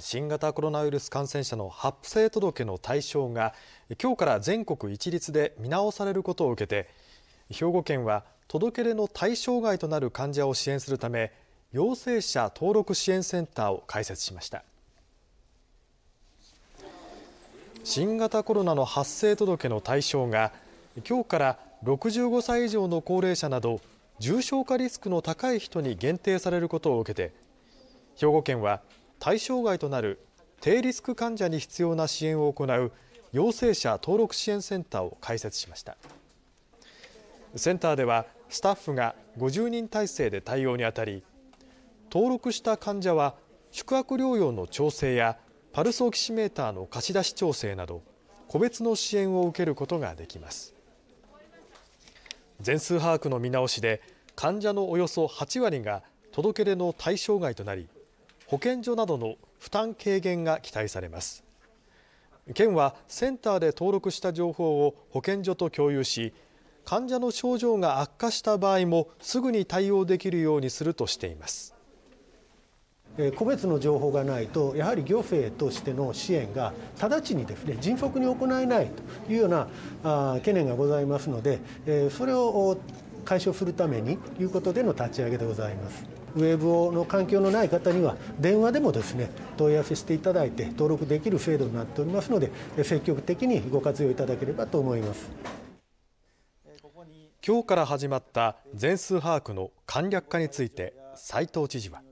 新型コロナウイルス感染者の発生届の対象が今日から全国一律で見直されることを受けて兵庫県は届け出の対象外となる患者を支援するため陽性者登録支援センターを開設しました新型コロナの発生届の対象が今日から65歳以上の高齢者など重症化リスクの高い人に限定されることを受けて兵庫県は対象外となる低リスク患者に必要な支援を行う陽性者登録支援センターを開設しました。センターではスタッフが50人体制で対応にあたり、登録した患者は宿泊療養の調整やパルスオキシメーターの貸し出し調整など、個別の支援を受けることができます。全数把握の見直しで、患者のおよそ8割が届け出の対象外となり、保健所などの負担軽減が期待されます県はセンターで登録した情報を保健所と共有し患者の症状が悪化した場合もすぐに対応できるようにするとしています個別の情報がないとやはり行政としての支援が直ちにですね迅速に行えないというようなあ懸念がございますのでえそれを解消するためにいうことでの立ち上げでございます。ウェブの環境のない方には電話でもですね問い合わせしていただいて登録できる制度になっておりますので積極的にご活用いただければと思います今日から始まった全数把握の簡略化について斉藤知事は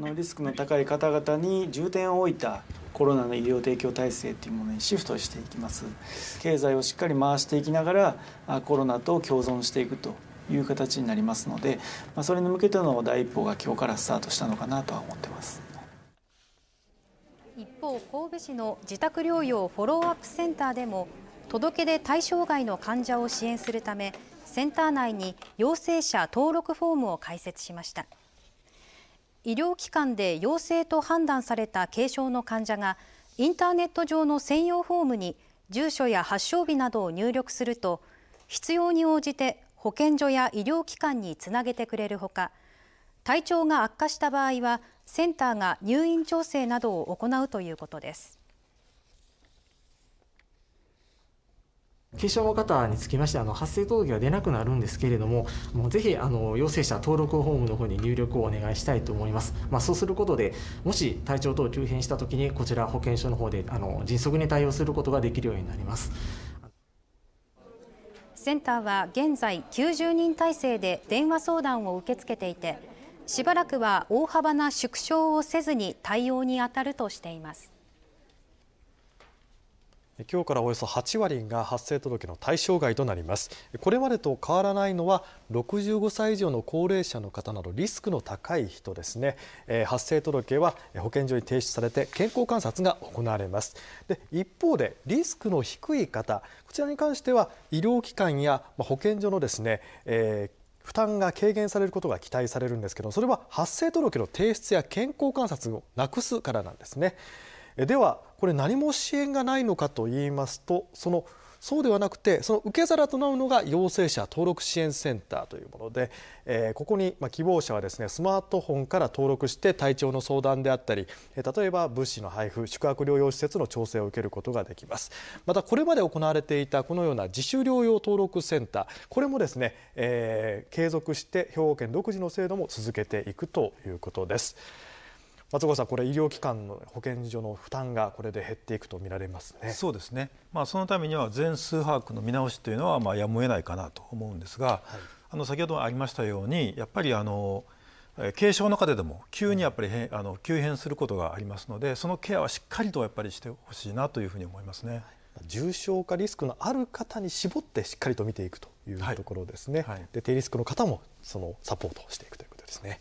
リスクの高い方々に重点を置いたコロナの医療提供体制というものにシフトしていきます経済をしっかり回していきながらコロナと共存していくという形になりますので、まあ、それに向けての第一歩が今日からスタートしたのかなとは思ってます。一方、神戸市の自宅療養フォローアップセンターでも届け出対象外の患者を支援するためセンター内に陽性者登録フォームを開設しました医療機関で陽性と判断された軽症の患者がインターネット上の専用フォームに住所や発症日などを入力すると必要に応じて保健所や医療機関につなげてくれるほか体調が悪化した場合はセンターが入院調整などを行うということです。軽症の方につきましてあの発生届が出なくなるんですけれども、もうぜひあの陽性者登録ホームの方に入力をお願いしたいと思います。まあ、そうすることで、もし体調等急変したときにこちら保健所の方であの迅速に対応することができるようになります。センターは現在90人体制で電話相談を受け付けていてしばらくは大幅な縮小をせずに対応に当たるとしています。今日からおよそ8割が発生届の対象外となりますこれまでと変わらないのは65歳以上の高齢者の方などリスクの高い人ですね、え発生届は保健所に提出されて健康観察が行われますで一方でリスクの低い方こちらに関しては医療機関や保健所のですね、えー負担が軽減されることが期待されるんですけどそれは発生届の提出や健康観察をなくすからなんですねではこれ何も支援がないのかといいますとそのそうではなくてその受け皿となるのが陽性者登録支援センターというもので、えー、ここに、まあ、希望者はですねスマートフォンから登録して体調の相談であったり、えー、例えば物資の配布宿泊療養施設の調整を受けることができますまたこれまで行われていたこのような自主療養登録センターこれもですね、えー、継続して兵庫県独自の制度も続けていくということです。松岡さん、これ医療機関の保健所の負担がこれで減っていくと見られますね。そうですね。まあそのためには全数把握の見直しというのはまあやむを得ないかなと思うんですが、はい、あの先ほどありましたようにやっぱりあの軽症の方でも急にやっぱり変、うん、あの急変することがありますので、そのケアはしっかりとやっぱりしてほしいなというふうに思いますね。はい重症化リスクのある方に絞ってしっかりと見ていくというところですね、はいはい、で低リスクの方もそのサポートをしていくということですね。